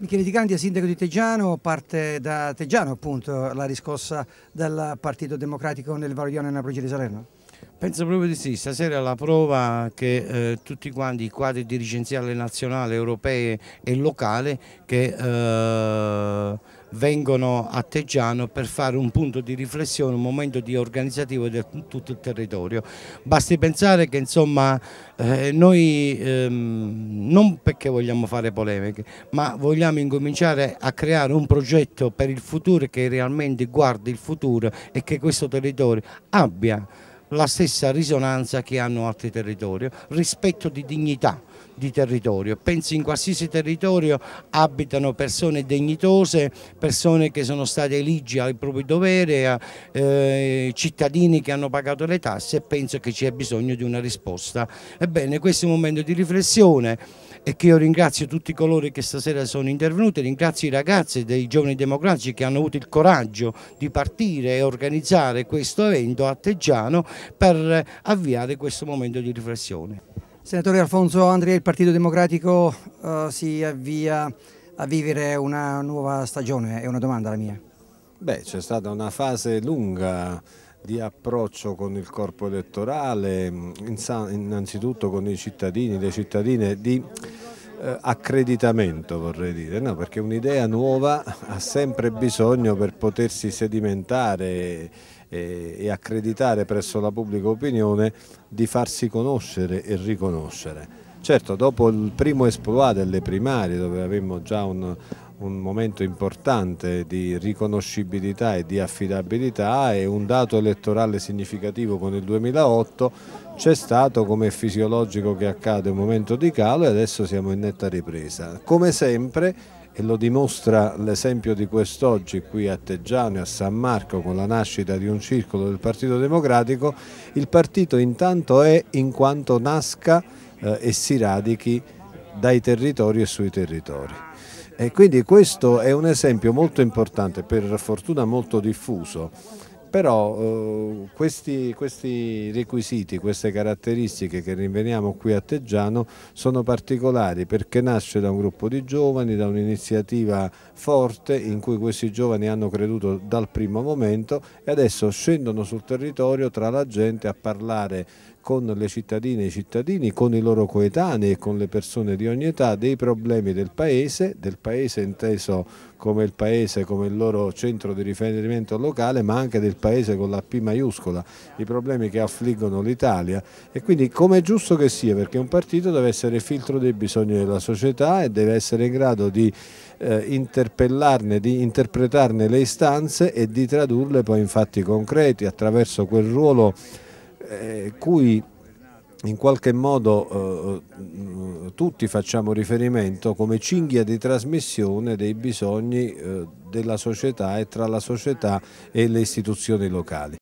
Michele Di Candia, sindaco di Teggiano, parte da Teggiano appunto la riscossa del Partito Democratico nel Variglione e nella provincia di Salerno? Penso proprio di sì, stasera la prova che eh, tutti quanti i quadri dirigenziali nazionali, europei e locali che eh, vengono a Teggiano per fare un punto di riflessione, un momento di organizzativo di tutto il territorio. Basti pensare che insomma eh, noi ehm, non perché vogliamo fare polemiche, ma vogliamo incominciare a creare un progetto per il futuro che realmente guardi il futuro e che questo territorio abbia la stessa risonanza che hanno altri territori, rispetto di dignità di territorio. Penso in qualsiasi territorio abitano persone degnitose, persone che sono state eligi ai propri doveri, eh, cittadini che hanno pagato le tasse e penso che c'è bisogno di una risposta. Ebbene, questo è un momento di riflessione e che io ringrazio tutti coloro che stasera sono intervenuti, ringrazio i ragazzi dei giovani democratici che hanno avuto il coraggio di partire e organizzare questo evento a Teggiano per avviare questo momento di riflessione. Senatore Alfonso Andrea, il Partito Democratico uh, si avvia a vivere una nuova stagione, è una domanda la mia. Beh, c'è stata una fase lunga di approccio con il corpo elettorale, mm, innanzitutto con i cittadini, le cittadine, di eh, accreditamento vorrei dire, no, perché un'idea nuova ha sempre bisogno per potersi sedimentare e, e accreditare presso la pubblica opinione di farsi conoscere e riconoscere. Certo, dopo il primo esploit delle primarie dove avevamo già un, un momento importante di riconoscibilità e di affidabilità e un dato elettorale significativo con il 2008 c'è stato come fisiologico che accade un momento di calo e adesso siamo in netta ripresa. Come sempre e lo dimostra l'esempio di quest'oggi qui a Teggiano e a San Marco con la nascita di un circolo del Partito Democratico, il partito intanto è in quanto nasca eh, e si radichi dai territori e sui territori. E quindi questo è un esempio molto importante, per fortuna molto diffuso, però eh, questi, questi, requisiti, queste caratteristiche che rinveniamo qui a Teggiano sono particolari perché nasce da un gruppo di giovani, da un'iniziativa forte in cui questi giovani hanno creduto dal primo momento e adesso scendono sul territorio tra la gente a parlare con le cittadine e i cittadini, con i loro coetanei e con le persone di ogni età dei problemi del paese, del paese inteso come il paese, come il loro centro di riferimento locale, ma anche del paese con la P maiuscola, i problemi che affliggono l'Italia e quindi come è giusto che sia perché un partito deve essere filtro dei bisogni della società e deve essere in grado di eh, interpellarne, di interpretarne le istanze e di tradurle poi in fatti concreti attraverso quel ruolo eh, cui in qualche modo eh, eh, tutti facciamo riferimento come cinghia di trasmissione dei bisogni eh, della società e tra la società e le istituzioni locali.